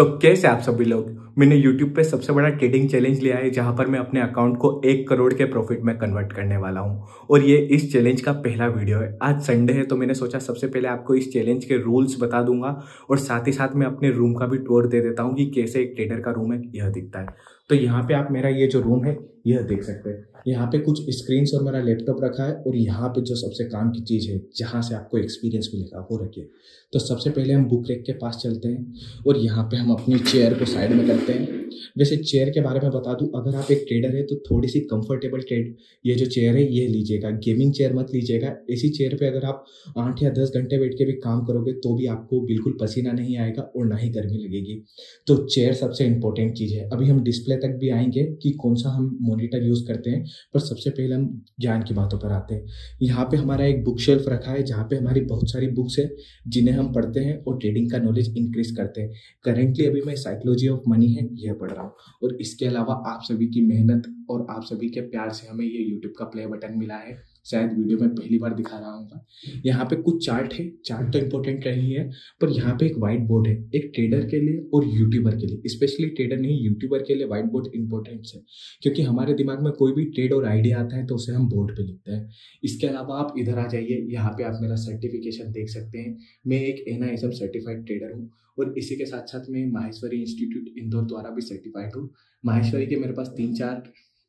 तो कैसे आप सभी लोग मैंने YouTube पे सबसे बड़ा ट्रेडिंग चैलेंज लिया है जहां पर मैं अपने अकाउंट को एक करोड़ के प्रॉफिट में कन्वर्ट करने वाला हूं और ये इस चैलेंज का पहला वीडियो है आज संडे है तो मैंने सोचा सबसे पहले आपको इस चैलेंज के रूल्स बता दूंगा और साथ ही साथ मैं अपने रूम का भी टूर दे देता हूँ कि कैसे एक ट्रेडर का रूम है यह दिखता है तो यहाँ पे आप मेरा ये जो रूम है यह देख सकते हैं यहाँ पे कुछ स्क्रीन और मेरा लैपटॉप रखा है और यहाँ पे जो सबसे काम की चीज़ है जहाँ से आपको एक्सपीरियंस मिलेगा वो रखिए तो सबसे पहले हम बुक रेक के पास चलते हैं और यहाँ पे हम अपनी चेयर को साइड में करते हैं वैसे चेयर के बारे में बता दूं अगर आप एक ट्रेडर है तो थोड़ी सी कंफर्टेबल ट्रेड ये जो चेयर है ये लीजिएगा गेमिंग चेयर मत लीजिएगा ऐसी चेयर पे अगर आप आठ या दस घंटे बैठ के भी काम करोगे तो भी आपको बिल्कुल पसीना नहीं आएगा और ना ही गर्मी लगेगी तो चेयर सबसे इंपॉर्टेंट चीज़ है अभी हम डिस्प्ले तक भी आएंगे कि कौन सा हम मोनिटर यूज़ करते हैं पर सबसे पहले हम ज्ञान की बातों पर आते हैं यहाँ पर हमारा एक बुक शेल्फ रखा है जहाँ पर हमारी बहुत सारी बुक्स है जिन्हें हम पढ़ते हैं और ट्रेडिंग का नॉलेज इंक्रीज करते हैं करेंटली अभी मैं साइकोलॉजी ऑफ मनी है यह पढ़ रहा हूँ और इसके अलावा आप सभी की मेहनत और आप सभी के प्यार से हमें ये यूट्यूब का प्ले बटन मिला है शायद वीडियो में पहली बार दिखा रहा हूँ यहाँ पे कुछ चार्ट है चार्ट तो इम्पोर्टेंट नहीं है पर यहाँ पे एक व्हाइट बोर्ड है एक ट्रेडर के लिए और यूट्यूबर के लिए स्पेशली ट्रेडर नहीं यूट्यूबर के लिए व्हाइट बोर्ड इंपॉर्टेंट है क्योंकि हमारे दिमाग में कोई भी ट्रेड और आइडिया आता है तो उसे हम बोर्ड पर लिखते हैं इसके अलावा आप इधर आ जाइए यहाँ पे आप मेरा सर्टिफिकेशन देख सकते हैं मैं एक एन सर्टिफाइड ट्रेडर हूँ और इसी के साथ साथ मैं माहेश्वरी इंस्टीट्यूट इंदौर द्वारा भी सर्टिफाइड हूँ माहेश्वरी के मेरे पास तीन चार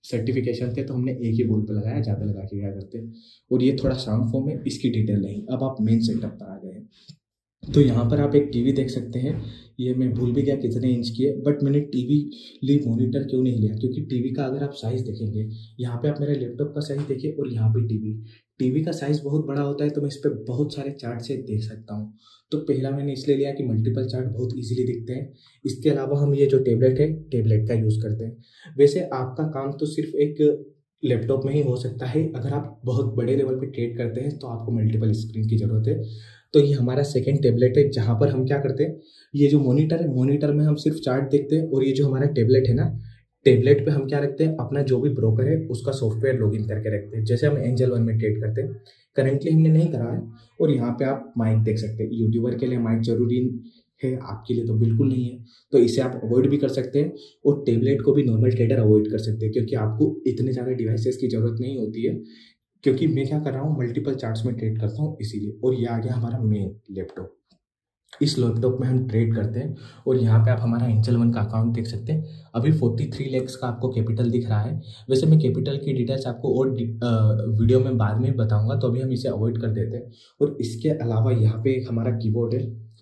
सर्टिफिकेशन थे तो हमने एक ही बोल पर लगाया ज़्यादा लगा के क्या करते और ये थोड़ा शार्म फॉर्म है इसकी डिटेल नहीं अब आप मेन सेटअप पर आ गए तो यहाँ पर आप एक टीवी देख सकते हैं ये मैं भूल भी गया कितने इंच की है बट मैंने टीवी ली मॉनिटर क्यों नहीं लिया क्योंकि टीवी का अगर आप साइज़ देखेंगे यहाँ पे आप मेरे लैपटॉप का साइज़ देखिए और यहाँ पे टीवी टीवी का साइज़ बहुत बड़ा होता है तो मैं इस पर बहुत सारे चार्ट से देख सकता हूँ तो पहला मैंने इसलिए लिया कि मल्टीपल चार्ट बहुत इजीली दिखते हैं इसके अलावा हम ये जो टेबलेट है टेबलेट का यूज़ करते हैं वैसे आपका काम तो सिर्फ एक लैपटॉप में ही हो सकता है अगर आप बहुत बड़े लेवल पे ट्रेड करते हैं तो आपको मल्टीपल स्क्रीन की ज़रूरत है तो ये हमारा सेकेंड टेबलेट है जहाँ पर हम क्या करते हैं ये जो मोनीटर है मोनीटर में हम सिर्फ चार्ट देखते हैं और ये जो हमारा टेबलेट है ना टेबलेट पे हम क्या रखते हैं अपना जो भी ब्रोकर है उसका सॉफ्टवेयर लॉगिन करके रखते हैं जैसे हम एंजल वन में ट्रेड करते हैं करंटली हमने नहीं करा है और यहाँ पे आप माइक देख सकते हैं यूट्यूबर के लिए माइक जरूरी है आपके लिए तो बिल्कुल नहीं है तो इसे आप अवॉइड भी कर सकते हैं और टेबलेट को भी नॉर्मल ट्रेडर अवॉइड कर सकते हैं क्योंकि आपको इतने ज़्यादा डिवाइसेस की ज़रूरत नहीं होती है क्योंकि मैं क्या कर रहा हूँ मल्टीपल चार्ट्स में ट्रेड करता हूँ इसीलिए और ये आ गया हमारा मेन लैपटॉप इस लैपटॉप में हम ट्रेड करते हैं और यहाँ पे आप हमारा एंजल वन का अकाउंट देख सकते हैं अभी फोर्टी थ्री लैक्स का आपको कैपिटल दिख रहा है वैसे मैं कैपिटल की डिटेल्स आपको और वीडियो में बाद में बताऊंगा तो अभी हम इसे अवॉइड कर देते हैं और इसके अलावा यहाँ पे एक हमारा कीबोर्ड है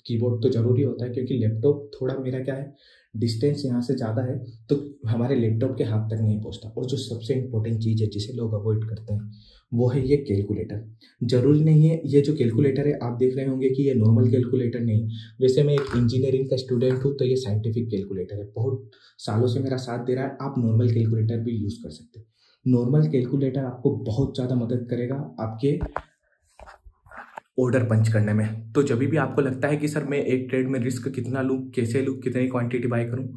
कीबोर्ड तो ज़रूरी होता है क्योंकि लैपटॉप थोड़ा मेरा क्या है डिस्टेंस यहाँ से ज़्यादा है तो हमारे लैपटॉप के हाथ तक नहीं पहुँचता और जो सबसे इम्पोर्टेंट चीज़ है जिसे लोग अवॉइड करते हैं वो है ये कैलकुलेटर ज़रूरी नहीं है ये जो कैलकुलेटर है आप देख रहे होंगे कि ये नॉर्मल कैलकुलेटर नहीं वैसे मैं एक इंजीनियरिंग का स्टूडेंट हूँ तो ये साइंटिफिक कैलकुलेटर है बहुत सालों से मेरा साथ दे रहा है आप नॉर्मल कैलकुलेटर भी यूज़ कर सकते हैं नॉर्मल कैलकुलेटर आपको बहुत ज़्यादा मदद करेगा आपके ऑर्डर पंच करने में तो जब भी आपको लगता है कि सर मैं एक ट्रेड में रिस्क कितना लूँ कैसे लूँ कितनी क्वांटिटी बाय करूँ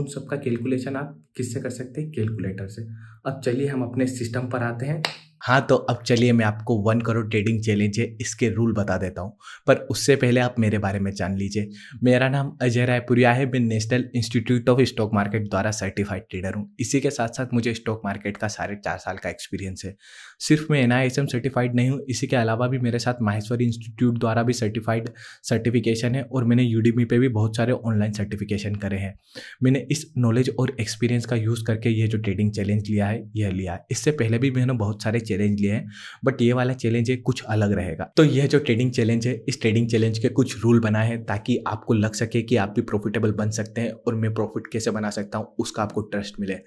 उन सब का कैलकुलेशन आप किससे कर सकते हैं कैलकुलेटर से अब चलिए हम अपने सिस्टम पर आते हैं हाँ तो अब चलिए मैं आपको वन करोड़ ट्रेडिंग चैलेंज है इसके रूल बता देता हूँ पर उससे पहले आप मेरे बारे में जान लीजिए मेरा नाम अजय रायपुरिया है मैं National Institute of Stock Market द्वारा सर्टिफाइड ट्रेडर हूँ इसी के साथ साथ मुझे स्टॉक मार्केट का साढ़े चार साल का एक्सपीरियंस है सिर्फ मैं एन सर्टिफाइड नहीं हूँ इसी के अलावा भी मेरे साथ माहेश्वरी इंस्टीट्यूट द्वारा भी सर्टिफाइड सर्टिफिकेशन है और मैंने यूडीमी पे भी बहुत सारे ऑनलाइन सर्टिफिकेशन करे हैं मैंने इस नॉलेज और एक्सपीरियंस का यूज़ करके ये जो ट्रेडिंग चैलेंज लिया है यह लिया इससे पहले भी मैंने बहुत सारे चैलेंज लिए हैं बट ये वाला चैलेंज है कुछ अलग रहेगा तो यह जो ट्रेडिंग चैलेंज है इस ट्रेडिंग चैलेंज के कुछ रूल बनाए हैं ताकि आपको लग सके कि आप भी प्रॉफिटेबल बन सकते हैं और मैं प्रॉफिट कैसे बना सकता हूँ उसका आपको ट्रस्ट मिले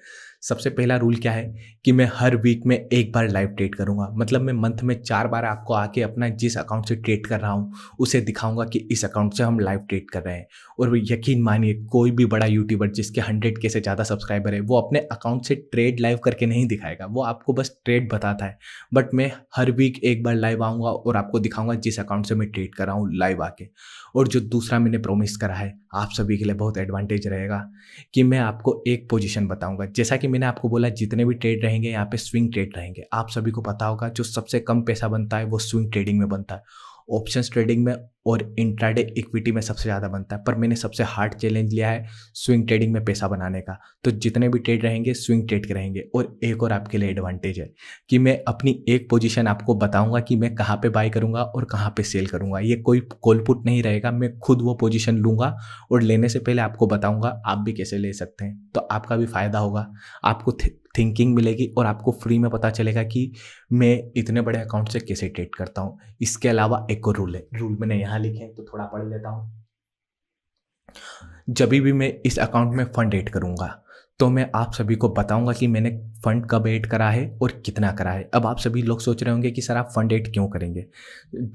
सबसे पहला रूल क्या है कि मैं हर वीक में एक बार लाइव ट्रेड करूंगा मतलब मैं मंथ में चार बार आपको आके अपना जिस अकाउंट से ट्रेड कर रहा हूँ उसे दिखाऊंगा कि इस अकाउंट से हम लाइव ट्रेड कर रहे हैं और यकीन मानिए कोई भी बड़ा यूट्यूबर जिसके हंड्रेड के से ज़्यादा सब्सक्राइबर है वो अपने अकाउंट से ट्रेड लाइव करके नहीं दिखाएगा वो आपको बस ट्रेड बताता है बट मैं हर वीक एक बार लाइव आऊँगा और आपको दिखाऊँगा जिस अकाउंट से मैं ट्रेड कर रहा हूँ लाइव आके और जो दूसरा मैंने प्रोमिस करा है आप सभी के लिए बहुत एडवांटेज रहेगा कि मैं आपको एक पोजीशन बताऊंगा जैसा कि मैंने आपको बोला जितने भी ट्रेड रहेंगे यहाँ पे स्विंग ट्रेड रहेंगे आप सभी को पता होगा जो सबसे कम पैसा बनता है वो स्विंग ट्रेडिंग में बनता है ऑप्शन ट्रेडिंग में और इंट्राडे इक्विटी में सबसे ज़्यादा बनता है पर मैंने सबसे हार्ड चैलेंज लिया है स्विंग ट्रेडिंग में पैसा बनाने का तो जितने भी ट्रेड रहेंगे स्विंग ट्रेड के रहेंगे और एक और आपके लिए एडवांटेज है कि मैं अपनी एक पोजीशन आपको बताऊंगा कि मैं कहाँ पे बाय करूँगा और कहाँ पे सेल करूँगा ये कोई कोलपुट नहीं रहेगा मैं खुद वो पोजिशन लूँगा और लेने से पहले आपको बताऊँगा आप भी कैसे ले सकते हैं तो आपका भी फ़ायदा होगा आपको थिंकिंग मिलेगी और आपको फ्री में पता चलेगा कि मैं इतने बड़े अकाउंट से कैसे ट्रेड करता हूँ इसके अलावा एक और रूल है रूल मैंने यहाँ लिखे हैं तो थोड़ा पढ़ लेता हूँ जब भी मैं इस अकाउंट में फंड एड करूँगा तो मैं आप सभी को बताऊंगा कि मैंने फ़ंड कब एड करा है और कितना करा है अब आप सभी लोग सोच रहे होंगे कि सर आप फंड एड क्यों करेंगे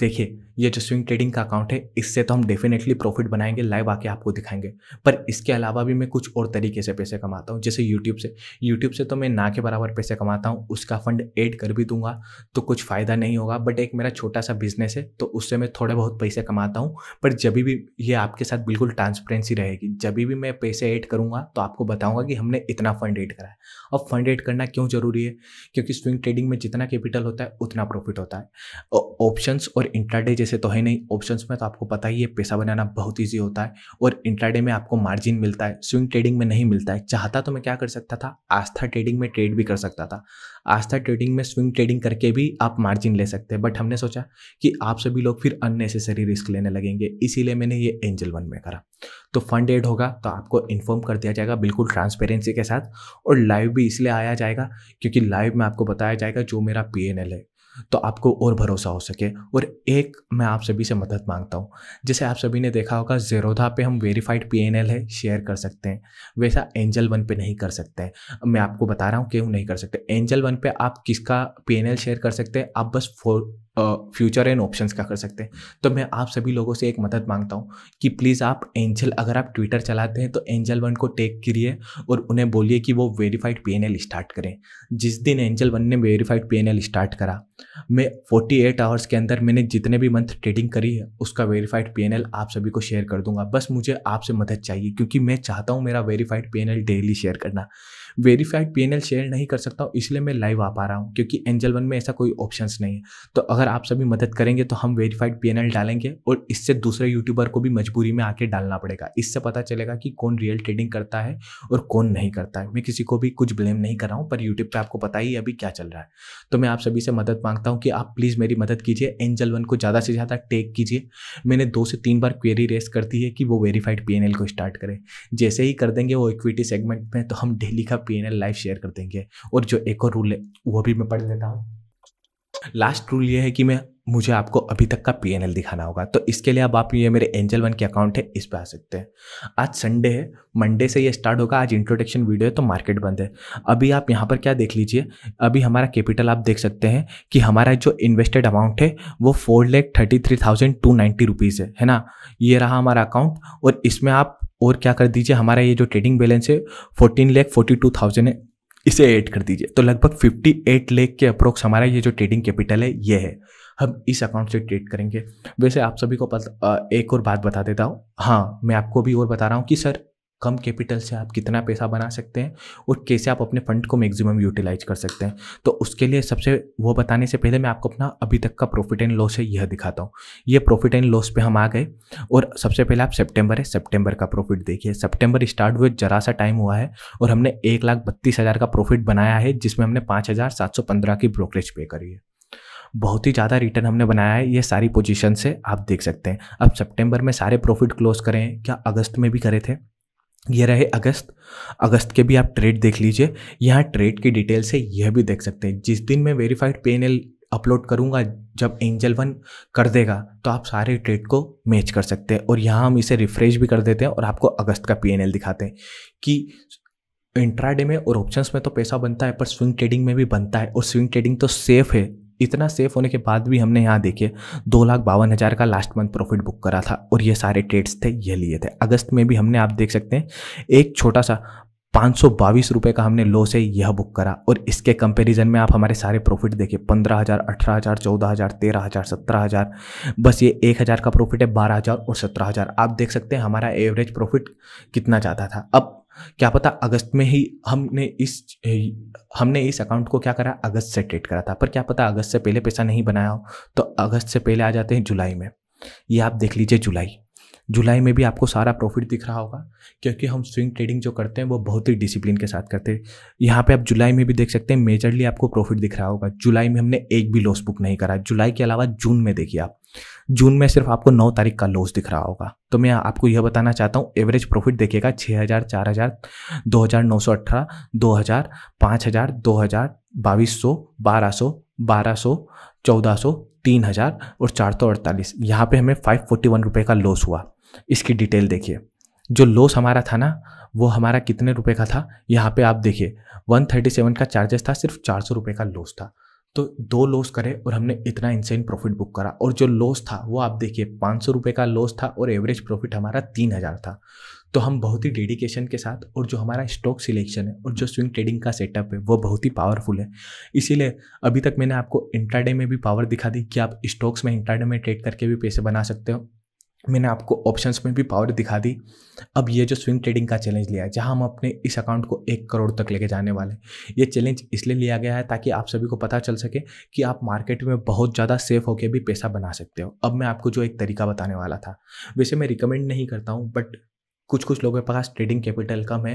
देखिए ये जो स्विंग ट्रेडिंग का अकाउंट है इससे तो हम डेफिनेटली प्रॉफिट बनाएंगे लाइव आके आपको दिखाएंगे पर इसके अलावा भी मैं कुछ और तरीके से पैसे कमाता हूँ जैसे यूट्यूब से यूट्यूब से तो मैं ना के बराबर पैसे कमाता हूँ उसका फंड एड कर भी दूंगा तो कुछ फ़ायदा नहीं होगा बट एक मेरा छोटा सा बिजनेस है तो उससे मैं थोड़े बहुत पैसे कमाता हूँ पर जब भी ये आपके साथ बिल्कुल ट्रांसपेरेंसी रहेगी जब भी मैं पैसे ऐड करूँगा तो आपको बताऊँगा कि हमने हमने इतना फंड एड करा है अब फंड एड करना क्यों ज़रूरी है क्योंकि स्विंग ट्रेडिंग में जितना कैपिटल होता है उतना प्रॉफिट होता है ऑप्शंस और इंट्राडे जैसे तो है नहीं ऑप्शंस में तो आपको पता ही है पैसा बनाना बहुत ईजी होता है और इंट्राडे में आपको मार्जिन मिलता है स्विंग ट्रेडिंग में नहीं मिलता है चाहता तो मैं क्या कर सकता था आस्था ट्रेडिंग में ट्रेड भी कर सकता था आस्था ट्रेडिंग में स्विंग ट्रेडिंग करके भी आप मार्जिन ले सकते हैं बट हमने सोचा कि आप सभी लोग फिर अननेसेसरी रिस्क लेने लगेंगे इसीलिए मैंने ये एंजल वन में करा तो फंड एड होगा तो आपको इन्फॉर्म कर दिया जाएगा बिल्कुल ट्रांसपेरेंसी एजेंसी के साथ और लाइव भी इसलिए आया जाएगा क्योंकि लाइव में आपको बताया जाएगा जो मेरा पी है तो आपको और भरोसा हो सके और एक मैं आप सभी से मदद मांगता हूँ जैसे आप सभी ने देखा होगा जेरोधा पे हम वेरीफाइड पी है शेयर कर सकते हैं वैसा एंजल वन पे नहीं कर सकते हैं मैं आपको बता रहा हूँ क्यों नहीं कर सकते एंजल वन पे आप किसका पी शेयर कर सकते हैं आप बस फोर फ्यूचर एंड ऑप्शंस का कर सकते हैं तो मैं आप सभी लोगों से एक मदद मांगता हूँ कि प्लीज़ आप एंजल अगर आप ट्विटर चलाते हैं तो एंजल वन को टेक करिए और उन्हें बोलिए कि वो वेरीफाइड पी स्टार्ट करें जिस दिन एंजल वन ने वेरीफाइड पी स्टार्ट करा मैं 48 आवर्स के अंदर मैंने जितने भी मंथ ट्रेडिंग करी है उसका वेरीफाइड पी आप सभी को शेयर कर दूंगा बस मुझे आपसे मदद चाहिए क्योंकि मैं चाहता हूँ मेरा वेरीफाइड पी डेली शेयर करना वेरीफाइड पी शेयर नहीं कर सकता हूँ इसलिए मैं लाइव आ पा रहा हूँ क्योंकि एंजल वन में ऐसा कोई ऑप्शन नहीं है तो अगर आप सभी मदद करेंगे तो हम वेरीफाइड पी डालेंगे और इससे दूसरे यूट्यूबर को भी मजबूरी में आके डालना पड़ेगा इससे पता चलेगा कि कौन रियल ट्रेडिंग करता है और कौन नहीं करता है मैं किसी को भी कुछ ब्लेम नहीं कर रहा हूँ पर यूट्यूब पर आपको पता ही अभी क्या चल रहा है तो मैं आप सभी से मदद मांगता हूँ कि आप प्लीज़ मेरी मदद कीजिए एंजल वन को ज़्यादा से ज़्यादा टेक कीजिए मैंने दो से तीन बार क्वेरी रेस कर दी है कि वो वेरीफाइड पी को स्टार्ट करें जैसे ही कर देंगे वो इक्विटी सेगमेंट में तो हम डेली का पी लाइव शेयर कर देंगे और जो एक और रूल है वो भी मैं पढ़ देता हूँ लास्ट रूल ये है कि मैं मुझे आपको अभी तक का पीएनएल दिखाना होगा तो इसके लिए अब आप ये मेरे एंजल वन के अकाउंट है इस पर आ सकते हैं आज संडे है मंडे से ये स्टार्ट होगा आज इंट्रोडक्शन वीडियो है तो मार्केट बंद है अभी आप यहाँ पर क्या देख लीजिए अभी हमारा कैपिटल आप देख सकते हैं कि हमारा जो इन्वेस्टेड अमाउंट है वो four lakh thirty three thousand two ninety rupees है है ना ये रहा हमारा अकाउंट और इसमें आप और क्या कर दीजिए हमारा ये जो ट्रेडिंग बैलेंस है fourteen lakh forty two thousand है इसे ऐड कर दीजिए तो लगभग 58 लेख के अप्रोक्स हमारा ये जो ट्रेडिंग कैपिटल है ये है हम इस अकाउंट से ट्रेड करेंगे वैसे आप सभी को पता एक और बात बता देता हूँ हाँ मैं आपको भी और बता रहा हूँ कि सर कम कैपिटल से आप कितना पैसा बना सकते हैं और कैसे आप अपने फंड को मैक्सिमम यूटिलाइज कर सकते हैं तो उसके लिए सबसे वो बताने से पहले मैं आपको अपना अभी तक का प्रॉफिट एंड लॉस है यह दिखाता हूँ ये प्रॉफिट एंड लॉस पे हम आ गए और सबसे पहले आप सेप्टेम्बर है सेप्टेम्बर का प्रॉफिट देखिए सेप्टेम्बर स्टार्ट हुए जरा सा टाइम हुआ है और हमने एक लाख बत्तीस हज़ार का प्रॉफिट बनाया है जिसमें हमने पाँच हज़ार सात सौ पंद्रह की ब्रोकरेज पे करी है बहुत ही ज़्यादा रिटर्न हमने बनाया है ये सारी पोजीशन से आप देख सकते हैं अब सितंबर में सारे प्रॉफिट क्लोज करें क्या अगस्त में भी करे थे ये रहे अगस्त अगस्त के भी आप ट्रेड देख लीजिए यहाँ ट्रेड की डिटेल से यह भी देख सकते हैं जिस दिन मैं वेरीफाइड पे अपलोड करूँगा जब एंजल वन कर देगा तो आप सारे ट्रेड को मैच कर सकते हैं और यहाँ हम इसे रिफ्रेश भी कर देते हैं और आपको अगस्त का पीएनएल दिखाते हैं कि इंट्राडे में और ऑप्शंस में तो पैसा बनता है पर स्विंग ट्रेडिंग में भी बनता है और स्विंग ट्रेडिंग तो सेफ है इतना सेफ होने के बाद भी हमने यहाँ देखिए दो लाख बावन हज़ार का लास्ट मंथ प्रॉफिट बुक करा था और ये सारे ट्रेड्स थे ये लिए थे अगस्त में भी हमने आप देख सकते हैं एक छोटा सा पाँच सौ बाईस रुपये का हमने लो से यह बुक करा और इसके कंपैरिजन में आप हमारे सारे प्रॉफिट देखिए पंद्रह हज़ार अठारह हज़ार चौदह हज़ार तेरह हज़ार सत्रह हज़ार बस ये एक हज़ार का प्रॉफिट है बारह हज़ार और सत्रह हज़ार आप देख सकते हैं हमारा एवरेज प्रॉफिट कितना ज़्यादा था अब क्या पता अगस्त में ही हमने इस हमने इस अकाउंट को क्या करा अगस्त से ट्रेड करा था पर क्या पता अगस्त से पहले पैसा नहीं बनाया हो तो अगस्त से पहले आ जाते हैं जुलाई में ये आप देख लीजिए जुलाई जुलाई में भी आपको सारा प्रॉफिट दिख रहा होगा क्योंकि हम स्विंग ट्रेडिंग जो करते हैं वो बहुत ही डिसिप्लिन के साथ करते हैं यहाँ पे आप जुलाई में भी देख सकते हैं मेजरली आपको प्रॉफिट दिख रहा होगा जुलाई में हमने एक भी लॉस बुक नहीं करा जुलाई के अलावा जून में देखिए आप जून में सिर्फ आपको नौ तारीख का लॉस दिख रहा होगा तो मैं आपको यह बताना चाहता हूँ एवरेज प्रॉफिट देखिएगा छः हज़ार चार हज़ार दो हज़ार नौ सौ अठारह दो हज़ार पाँच हज़ार दो हज़ार बाईस सौ बारह सौ बारह सौ चौदह सौ तीन हज़ार और चार सौ अड़तालीस यहाँ पर हमें फाइव फोर्टी वन रुपये का लॉस हुआ इसकी डिटेल देखिए जो लॉस हमारा था ना वो हमारा कितने रुपए का था यहाँ पे आप देखिए 137 का चार्जेस था सिर्फ चार सौ रुपये का लॉस था तो दो लॉस करे और हमने इतना इंसेन प्रॉफिट बुक करा और जो लॉस था वो आप देखिए पाँच सौ रुपये का लॉस था और एवरेज प्रॉफिट हमारा तीन हज़ार था तो हम बहुत ही डेडिकेशन के साथ और जो हमारा स्टॉक सिलेक्शन है और जो स्विंग ट्रेडिंग का सेटअप है वो बहुत ही पावरफुल है इसीलिए अभी तक मैंने आपको इंट्राडे में भी पावर दिखा दी कि आप स्टॉक्स में इंट्राडे में ट्रेड करके भी पैसे बना सकते हो मैंने आपको ऑप्शंस में भी पावर दिखा दी अब ये जो स्विंग ट्रेडिंग का चैलेंज लिया है जहां हम अपने इस अकाउंट को एक करोड़ तक लेके जाने वाले हैं ये चैलेंज इसलिए लिया गया है ताकि आप सभी को पता चल सके कि आप मार्केट में बहुत ज़्यादा सेफ होकर भी पैसा बना सकते हो अब मैं आपको जो एक तरीका बताने वाला था वैसे मैं रिकमेंड नहीं करता हूँ बट कुछ कुछ लोगों के पास ट्रेडिंग कैपिटल कम है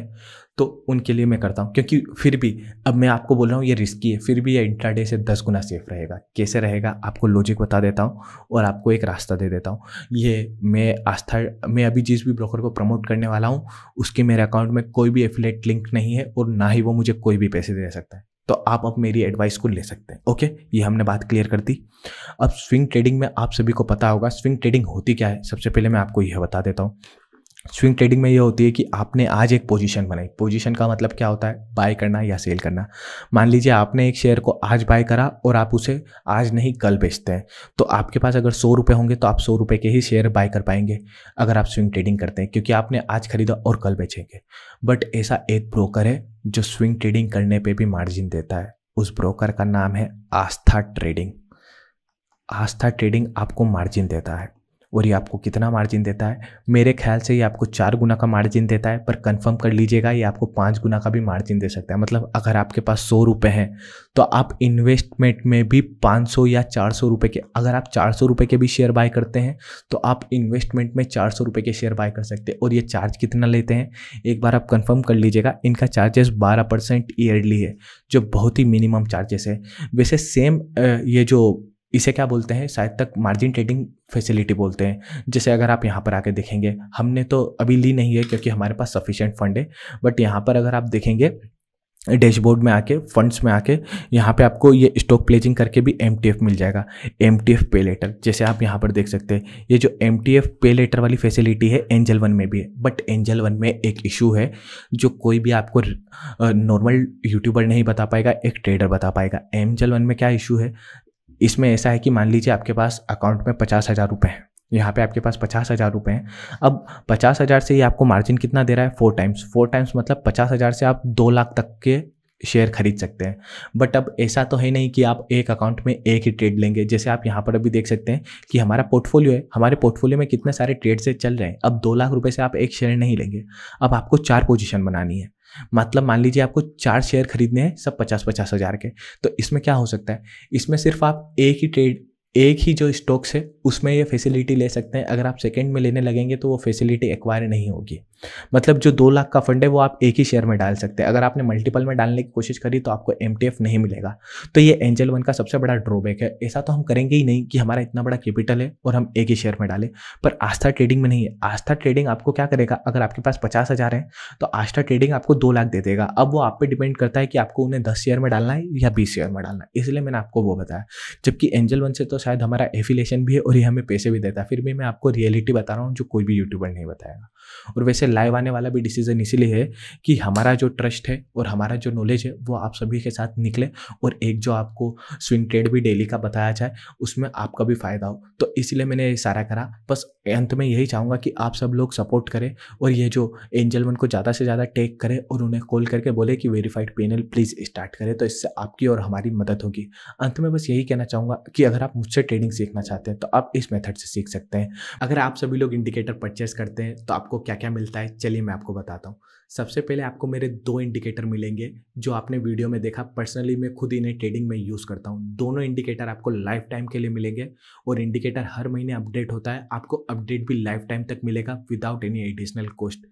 तो उनके लिए मैं करता हूँ क्योंकि फिर भी अब मैं आपको बोल रहा हूँ ये रिस्की है फिर भी ये इंट्राडे से दस गुना सेफ रहेगा कैसे रहेगा आपको लॉजिक बता देता हूँ और आपको एक रास्ता दे देता हूँ ये मैं आस्था मैं अभी जिस भी ब्रोकर को प्रमोट करने वाला हूँ उसके मेरे अकाउंट में कोई भी एफिलेट लिंक नहीं है और ना ही वो मुझे कोई भी पैसे दे सकता है तो आप अब मेरी एडवाइस को ले सकते हैं ओके ये हमने बात क्लियर कर दी अब स्विंग ट्रेडिंग में आप सभी को पता होगा स्विंग ट्रेडिंग होती क्या है सबसे पहले मैं आपको यह बता देता हूँ स्विंग ट्रेडिंग में ये होती है कि आपने आज एक पोजीशन बनाई पोजीशन का मतलब क्या होता है बाय करना या सेल करना मान लीजिए आपने एक शेयर को आज बाय करा और आप उसे आज नहीं कल बेचते हैं तो आपके पास अगर सौ रुपये होंगे तो आप सौ रुपये के ही शेयर बाय कर पाएंगे अगर आप स्विंग ट्रेडिंग करते हैं क्योंकि आपने आज खरीदा और कल बेचेंगे बट ऐसा एक ब्रोकर है जो स्विंग ट्रेडिंग करने पर भी मार्जिन देता है उस ब्रोकर का नाम है आस्था ट्रेडिंग आस्था ट्रेडिंग आपको मार्जिन देता है और ये आपको कितना मार्जिन देता है मेरे ख्याल से ये आपको चार गुना का मार्जिन देता है पर कंफर्म कर लीजिएगा ये आपको पाँच गुना का भी मार्जिन दे सकता है मतलब अगर आपके पास सौ रुपये हैं तो आप इन्वेस्टमेंट में भी पाँच सौ या चार सौ रुपये के अगर आप चार सौ रुपये के भी शेयर बाय करते हैं तो आप इन्वेस्टमेंट में चार सौ रुपये के शेयर बाय कर सकते हैं और ये चार्ज कितना लेते हैं एक बार आप कन्फर्म कर लीजिएगा इनका चार्जेस बारह परसेंट ईयरली है जो बहुत ही मिनिमम चार्जेस है वैसे सेम ये जो इसे क्या बोलते हैं शायद तक मार्जिन ट्रेडिंग फैसिलिटी बोलते हैं जैसे अगर आप यहाँ पर आके देखेंगे हमने तो अभी ली नहीं है क्योंकि हमारे पास सफिशेंट फंड है बट यहाँ पर अगर आप देखेंगे डैशबोर्ड में आके फंड्स में आके यहाँ पे आपको ये स्टॉक प्लेजिंग करके भी एम मिल जाएगा M T F pay later जैसे आप यहाँ पर देख सकते हैं ये जो M T F pay later वाली फैसिलिटी है एंजल वन में भी है बट एंजल वन में एक इशू है जो कोई भी आपको नॉर्मल यूट्यूबर नहीं बता पाएगा एक ट्रेडर बता पाएगा एंजल वन में क्या इशू है इसमें ऐसा है कि मान लीजिए आपके पास अकाउंट में पचास हज़ार रुपये हैं यहाँ पे आपके पास पचास हज़ार रुपये हैं अब पचास हज़ार से ये आपको मार्जिन कितना दे रहा है फोर टाइम्स फोर टाइम्स मतलब पचास हज़ार से आप दो लाख तक के शेयर खरीद सकते हैं बट अब ऐसा तो है नहीं कि आप एक अकाउंट में एक ही ट्रेड लेंगे जैसे आप यहाँ पर अभी देख सकते हैं कि हमारा पोर्टफोलियो है हमारे पोर्टफोलियो में कितने सारे ट्रेड से चल रहे हैं अब दो लाख रुपये से आप एक शेयर नहीं लेंगे अब आपको चार पोजिशन बनानी है मतलब मान लीजिए आपको चार शेयर खरीदने हैं सब पचास पचास हज़ार के तो इसमें क्या हो सकता है इसमें सिर्फ आप एक ही ट्रेड एक ही जो स्टॉक्स है उसमें ये फैसिलिटी ले सकते हैं अगर आप सेकेंड में लेने लगेंगे तो वो फैसिलिटी एक्वायर नहीं होगी मतलब जो दो लाख का फंड है वो आप एक ही शेयर में डाल सकते हैं अगर आपने मल्टीपल में डालने की कोशिश करी तो आपको एम नहीं मिलेगा तो ये एंजल वन का सबसे बड़ा ड्रॉबैक है ऐसा तो हम करेंगे ही नहीं कि हमारा इतना बड़ा कैपिटल है और हम एक ही शेयर में डालें पर आस्था ट्रेडिंग में नहीं है आस्था ट्रेडिंग आपको क्या करेगा अगर आपके पास पचास हज़ार है तो आस्था ट्रेडिंग आपको दो लाख दे देगा अब वो आप पे डिपेंड करता है कि आपको उन्हें दस शेयर में डालना है या बीस शेयर में डालना है इसलिए मैंने आपको वो बताया जबकि एंजल वन से तो शायद हमारा एफिलेशन भी है और ये हमें पैसे भी देता है फिर भी मैं आपको रियलिटी बता रहा हूँ जो कोई भी यूट्यूबर नहीं बताएगा और वैसे लाइव आने वाला भी डिसीजन इसीलिए है कि हमारा जो ट्रस्ट है और हमारा जो नॉलेज है वो आप सभी के साथ निकले और एक जो आपको स्विंग ट्रेड भी डेली का बताया जाए उसमें आपका भी फ़ायदा हो तो इसलिए मैंने ये सारा करा बस अंत में यही चाहूँगा कि आप सब लोग सपोर्ट करें और ये जो एंजल वन को ज़्यादा से ज़्यादा टेक करें और उन्हें कॉल करके बोले कि वेरीफाइड पेनल प्लीज़ स्टार्ट करें तो इससे आपकी और हमारी मदद होगी अंत में बस यही कहना चाहूँगा कि अगर आप मुझसे ट्रेडिंग सीखना चाहते हैं तो आप इस मेथड से सीख सकते हैं अगर आप सभी लोग इंडिकेटर परचेस करते हैं तो आपको क्या क्या मिलता है होता है चलिए मैं आपको बताता हूँ सबसे पहले आपको मेरे दो इंडिकेटर मिलेंगे जो आपने वीडियो में देखा पर्सनली मैं खुद इन्हें ट्रेडिंग में यूज़ करता हूँ दोनों इंडिकेटर आपको लाइफ टाइम के लिए मिलेंगे और इंडिकेटर हर महीने अपडेट होता है आपको अपडेट भी लाइफ टाइम तक मिलेगा विदाउट एनी एडिशनल कॉस्ट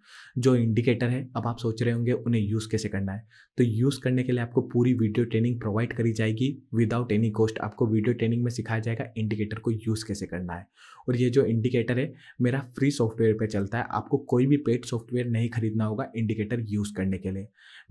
जो इंडिकेटर है अब आप सोच रहे होंगे उन्हें यूज़ कैसे करना है तो यूज़ करने के लिए आपको पूरी वीडियो ट्रेनिंग प्रोवाइड करी जाएगी विदाउट एनी कॉस्ट आपको वीडियो ट्रेनिंग में सिखाया जाएगा इंडिकेटर को यूज़ कैसे करना है और ये जो इंडिकेटर है मेरा फ्री सॉफ्टवेयर पे चलता है आपको कोई भी पेड सॉफ्टवेयर नहीं खरीदना होगा इंडिकेटर यूज़ करने के लिए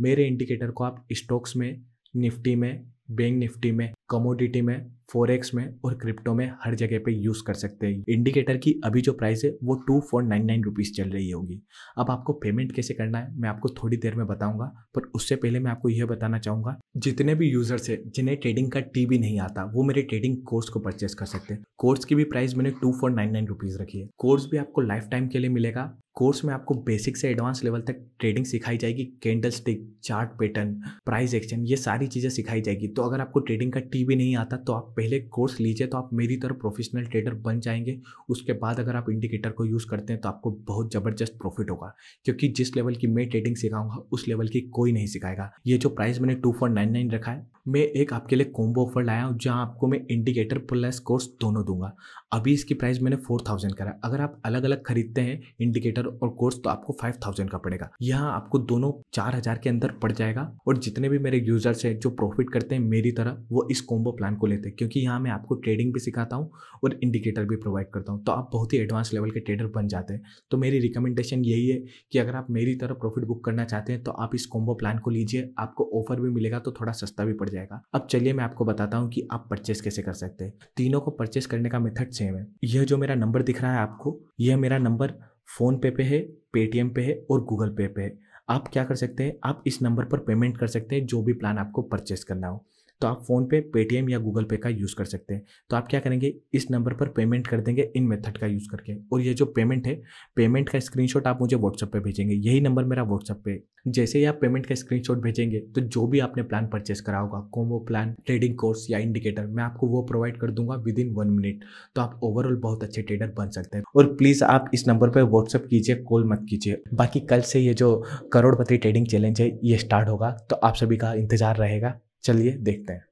मेरे इंडिकेटर को आप स्टॉक्स में निफ्टी में बैंक निफ्टी में कमोडिटी में फोरेक्स में और क्रिप्टो में हर जगह पे यूज़ कर सकते हैं इंडिकेटर की अभी जो प्राइस है वो two four nine nine rupees चल रही होगी अब आपको पेमेंट कैसे करना है मैं आपको थोड़ी देर में बताऊंगा पर उससे पहले मैं आपको यह बताना चाहूंगा जितने भी यूज़र्स है जिन्हें ट्रेडिंग का टी भी नहीं आता वो मेरे ट्रेडिंग कोर्स को परचेस कर सकते हैं कोर्स की भी प्राइस मैंने two four nine nine rupees रखी है कोर्स भी आपको लाइफ टाइम के लिए मिलेगा कोर्स में आपको बेसिक से एडवांस लेवल तक ट्रेडिंग सिखाई जाएगी candlestick chart pattern price action ये सारी चीज़ें सिखाई जाएगी तो अगर आपको ट्रेडिंग का टी भी नहीं आता तो आप पहले कोर्स लीजिए तो आप मेरी तरह प्रोफेशनल ट्रेडर बन जाएंगे उसके बाद अगर आप इंडिकेटर को यूज़ करते हैं तो आपको बहुत ज़बरदस्त प्रॉफिट होगा क्योंकि जिस लेवल की मैं ट्रेडिंग सिखाऊंगा उस लेवल की कोई नहीं सिखाएगा ये जो प्राइस मैंने टू फोर नाइन नाइन रखा है मैं एक आपके लिए कॉम्बो ऑफर लाया हूँ जहाँ आपको मैं इंडिकेटर प्लस कोर्स दोनों दूंगा अभी इसकी प्राइस मैंने फोर थाउजेंड करा अगर आप अलग अलग खरीदते हैं इंडिकेटर और कोर्स तो आपको फाइव थाउजेंड का पड़ेगा यहाँ आपको दोनों चार हजार के अंदर पड़ जाएगा और जितने भी मेरे यूजर्स हैं जो प्रॉफिट करते हैं मेरी तरह वो इस कॉम्बो प्लान को लेते हैं क्योंकि यहाँ मैं आपको ट्रेडिंग भी सिखाता हूँ और इंडिकेटर भी प्रोवाइड करता हूँ तो आप बहुत ही एडवांस लेवल के ट्रेडर बन जाते हैं तो मेरी रिकमेंडेशन यही है कि अगर आप मेरी तरह प्रॉफिट बुक करना चाहते हैं तो आप इस कॉम्बो प्लान को लीजिए आपको ऑफर भी मिलेगा तो थोड़ा सस्ता भी पड़ जाएगा जाएगा अब चलिए मैं आपको बताता हूँ कि आप परचेस कैसे कर सकते हैं तीनों को परचेस करने का मेथड सेम है यह जो मेरा नंबर दिख रहा है आपको यह मेरा नंबर फ़ोन पे पे है पेटीएम पे है और गूगल पे पे है आप क्या कर सकते हैं आप इस नंबर पर पेमेंट कर सकते हैं जो भी प्लान आपको परचेस करना हो तो आप फ़ोन पे पेटीएम या गूगल पे का यूज़ कर सकते हैं तो आप क्या करेंगे इस नंबर पर पेमेंट कर देंगे इन मेथड का यूज़ करके और ये जो पेमेंट है पेमेंट का स्क्रीन आप मुझे व्हाट्सअप पे भेजेंगे यही नंबर मेरा व्हाट्सअप पे जैसे ही आप पेमेंट का स्क्रीन भेजेंगे तो जो भी आपने प्लान परचेस करा होगा कोमो प्लान ट्रेडिंग कोर्स या इंडिकेटर मैं आपको वो प्रोवाइड कर दूंगा विद इन वन मिनट तो आप ओवरऑल बहुत अच्छे ट्रेडर बन सकते हैं और प्लीज़ आप इस नंबर पर व्हाट्सअप कीजिए कॉल मत कीजिए बाकी कल से ये जो करोड़पति ट्रेडिंग चैलेंज है ये स्टार्ट होगा तो आप सभी का इंतजार रहेगा चलिए देखते हैं